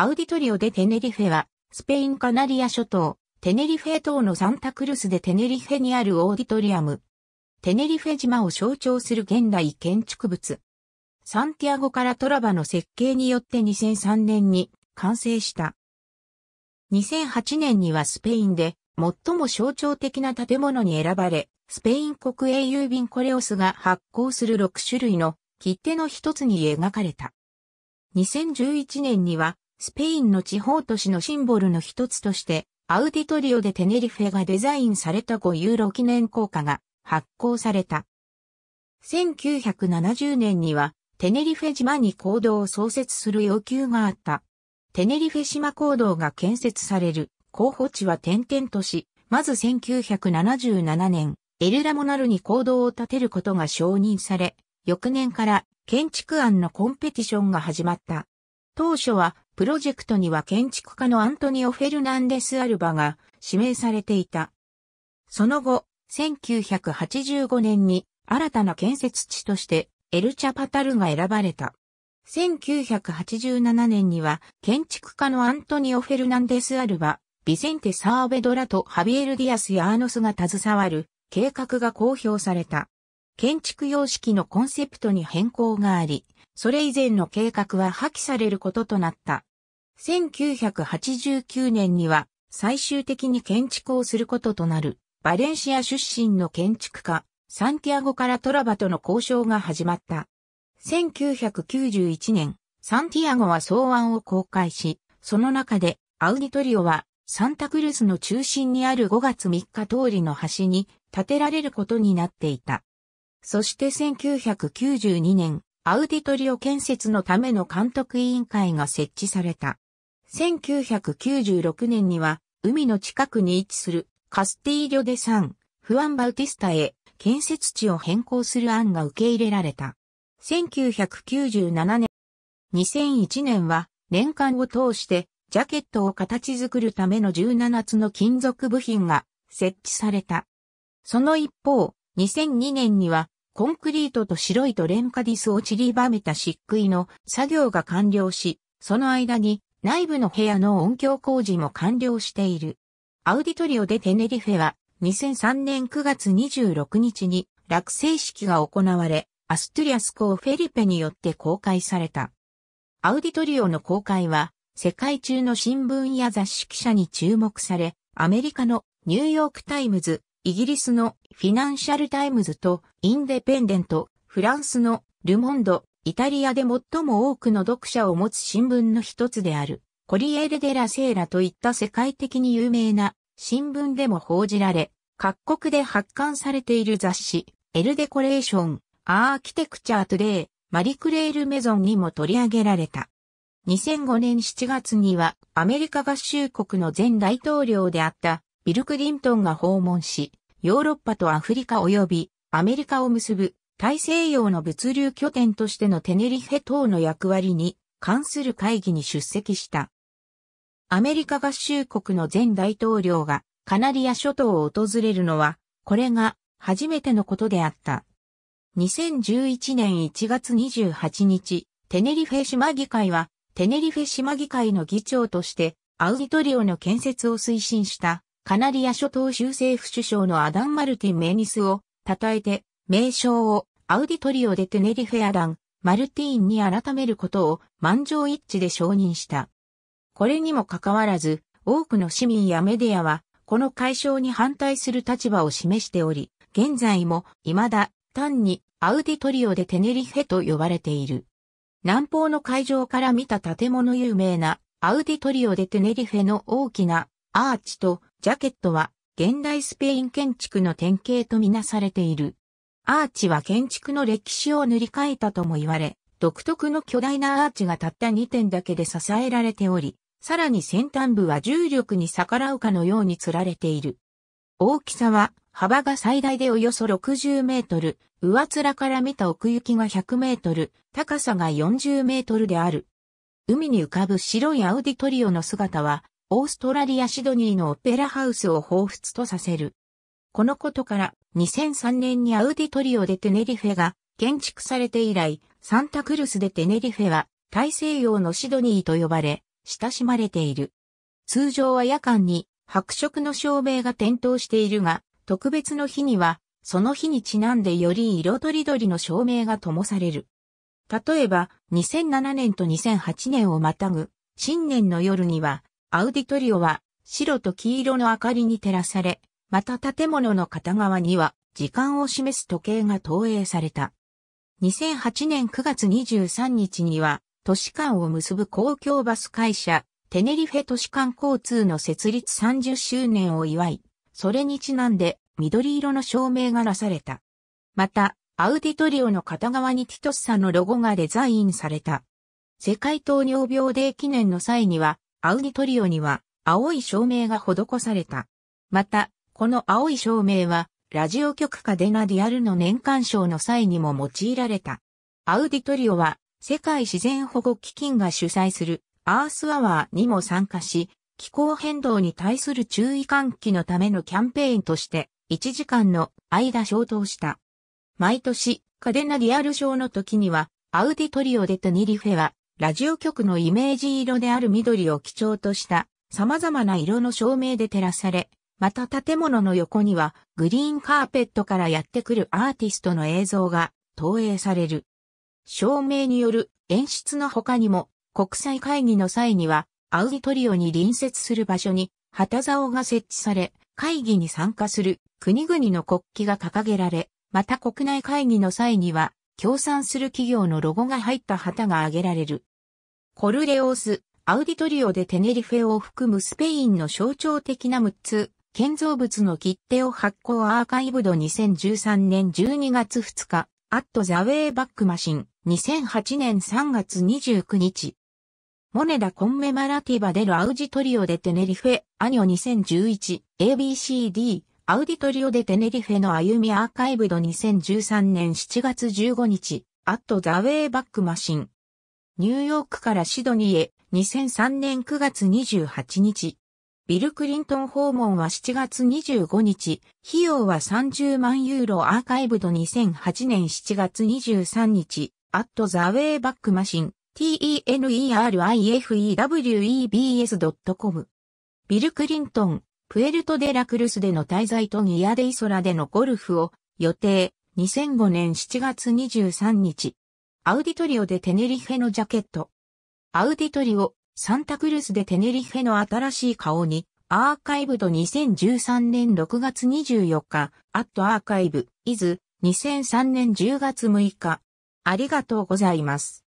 アウディトリオでテネリフェは、スペインカナリア諸島、テネリフェ島のサンタクルスでテネリフェにあるオーディトリアム。テネリフェ島を象徴する現代建築物。サンティアゴからトラバの設計によって2003年に完成した。2008年にはスペインで最も象徴的な建物に選ばれ、スペイン国営郵便コレオスが発行する6種類の切手の一つに描かれた。2011年にはスペインの地方都市のシンボルの一つとして、アウディトリオでテネリフェがデザインされた5ユーロ記念硬貨が発行された。1970年には、テネリフェ島に行動を創設する要求があった。テネリフェ島行動が建設される候補地は点々とし、まず1977年、エルラモナルに行動を立てることが承認され、翌年から建築案のコンペティションが始まった。当初はプロジェクトには建築家のアントニオ・フェルナンデス・アルバが指名されていた。その後、1985年に新たな建設地としてエル・チャパタルが選ばれた。1987年には建築家のアントニオ・フェルナンデス・アルバ、ビセンテ・サーベドラとハビエル・ディアス・やアーノスが携わる計画が公表された。建築様式のコンセプトに変更があり、それ以前の計画は破棄されることとなった。1989年には最終的に建築をすることとなるバレンシア出身の建築家サンティアゴからトラバとの交渉が始まった。1991年、サンティアゴは草案を公開し、その中でアウディトリオはサンタクルスの中心にある5月3日通りの端に建てられることになっていた。そして1992年、アウディトリオ建設のための監督委員会が設置された。1996年には、海の近くに位置するカスティーリョ・デ・サン、フアン・バウティスタへ建設地を変更する案が受け入れられた。1997年、2001年は年間を通してジャケットを形作るための17つの金属部品が設置された。その一方、2002年にはコンクリートと白いトレンカディスを散りばめた漆喰の作業が完了し、その間に内部の部屋の音響工事も完了している。アウディトリオでテネリフェは2003年9月26日に落成式が行われ、アストゥリアスーフェリペによって公開された。アウディトリオの公開は、世界中の新聞や雑誌記者に注目され、アメリカのニューヨークタイムズ、イギリスのフィナンシャルタイムズとインデペンデント、フランスのルモンド、イタリアで最も多くの読者を持つ新聞の一つである、コリエル・デラ・セーラといった世界的に有名な新聞でも報じられ、各国で発刊されている雑誌、エル・デコレーション、アーキテクチャー・トゥデイ、マリクレール・メゾンにも取り上げられた。2005年7月にはアメリカ合衆国の前大統領であったビルクディントンが訪問し、ヨーロッパとアフリカ及びアメリカを結ぶ大西洋の物流拠点としてのテネリフェ等の役割に関する会議に出席した。アメリカ合衆国の前大統領がカナリア諸島を訪れるのは、これが初めてのことであった。2011年1月28日、テネリフェ島議会は、テネリフェ島議会の議長として、アウディトリオの建設を推進したカナリア諸島州政府首相のアダン・マルティン・メニスを称えて、名称をアウディトリオ・デ・テネリフェアダン、マルティーンに改めることを満場一致で承認した。これにもかかわらず、多くの市民やメディアは、この解消に反対する立場を示しており、現在も未だ単にアウディトリオ・デ・テネリフェと呼ばれている。南方の会場から見た建物有名なアウディトリオ・デ・テネリフェの大きなアーチとジャケットは現代スペイン建築の典型とみなされている。アーチは建築の歴史を塗り替えたとも言われ、独特の巨大なアーチがたった2点だけで支えられており、さらに先端部は重力に逆らうかのように釣られている。大きさは幅が最大でおよそ60メートル、上面から見た奥行きが100メートル、高さが40メートルである。海に浮かぶ白いアウディトリオの姿はオーストラリアシドニーのオペラハウスを彷彿とさせる。このことから2003年にアウディトリオでテネリフェが建築されて以来、サンタクルスでテネリフェは大西洋のシドニーと呼ばれ、親しまれている。通常は夜間に白色の照明が点灯しているが、特別の日には、その日にちなんでより色とりどりの照明が灯される。例えば、2007年と2008年をまたぐ、新年の夜には、アウディトリオは白と黄色の明かりに照らされ、また建物の片側には時間を示す時計が投影された。2008年9月23日には都市間を結ぶ公共バス会社テネリフェ都市間交通の設立30周年を祝い、それにちなんで緑色の照明がなされた。また、アウディトリオの片側にティトスサのロゴがデザインされた。世界糖尿病デー記念の際には、アウディトリオには青い照明が施された。また、この青い照明は、ラジオ局カデナディアルの年間賞の際にも用いられた。アウディトリオは、世界自然保護基金が主催するアースアワーにも参加し、気候変動に対する注意喚起のためのキャンペーンとして、1時間の間消灯した。毎年、カデナディアル賞の時には、アウディトリオ・デ・トニリフェは、ラジオ局のイメージ色である緑を基調とした様々な色の照明で照らされ、また建物の横にはグリーンカーペットからやってくるアーティストの映像が投影される。照明による演出の他にも国際会議の際にはアウディトリオに隣接する場所に旗竿が設置され、会議に参加する国々の国旗が掲げられ、また国内会議の際には協賛する企業のロゴが入った旗が挙げられる。コルレオス、アウディトリオでテネリフェを含むスペインの象徴的な6つ、建造物の切手を発行アーカイブド2013年12月2日、アットザウェイバックマシン、2008年3月29日。モネダコンメマラティバデルアウジトリオでテネリフェ、アニョ 2011ABCD、アウディトリオでテネリフェの歩みアーカイブド2013年7月15日、アットザウェイバックマシン、ニューヨークからシドニーへ2003年9月28日。ビル・クリントン訪問は7月25日、費用は30万ユーロアーカイブド2008年7月23日、アット・ザ・ウェイ・バック・マシン、tenerifewebs.com。ビル・クリントン、プエルト・デ・ラクルスでの滞在とニアデイソラでのゴルフを予定、2005年7月23日、アウディトリオでテネリフェのジャケット。アウディトリオ、サンタクルスでテネリフェの新しい顔に、アーカイブド2013年6月24日、アットアーカイブ、イズ、2003年10月6日。ありがとうございます。